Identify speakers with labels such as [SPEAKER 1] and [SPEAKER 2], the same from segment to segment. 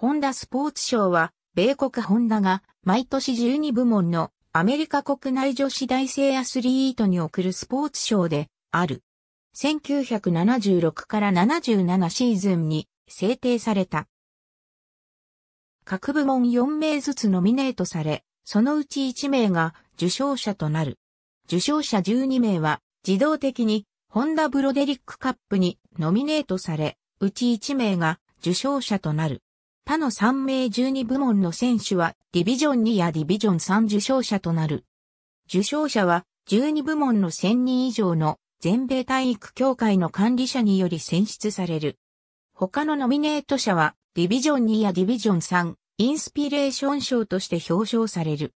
[SPEAKER 1] ホンダスポーツ賞は、米国ホンダが毎年12部門のアメリカ国内女子大生アスリートに贈るスポーツ賞である。1976から77シーズンに制定された。各部門4名ずつノミネートされ、そのうち1名が受賞者となる。受賞者12名は自動的にホンダブロデリックカップにノミネートされ、うち1名が受賞者となる。他の3名12部門の選手はディビジョン2やディビジョン3受賞者となる。受賞者は12部門の1000人以上の全米体育協会の管理者により選出される。他のノミネート者はディビジョン2やディビジョン3インスピレーション賞として表彰される。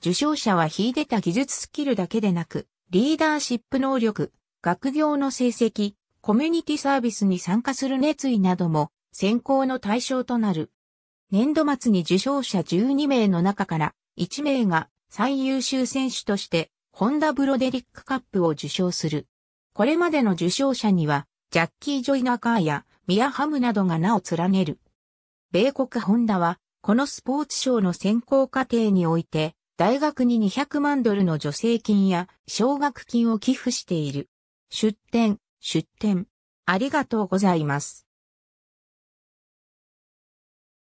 [SPEAKER 1] 受賞者は秀でた技術スキルだけでなく、リーダーシップ能力、学業の成績、コミュニティサービスに参加する熱意なども選考の対象となる。年度末に受賞者12名の中から1名が最優秀選手としてホンダブロデリックカップを受賞する。これまでの受賞者にはジャッキー・ジョイナカーやミア・ハムなどが名を連ねる。米国ホンダはこのスポーツ賞の選考過程において大学に200万ドルの助成金や奨学金を寄付している。出展、出
[SPEAKER 2] 展。ありがとうございます。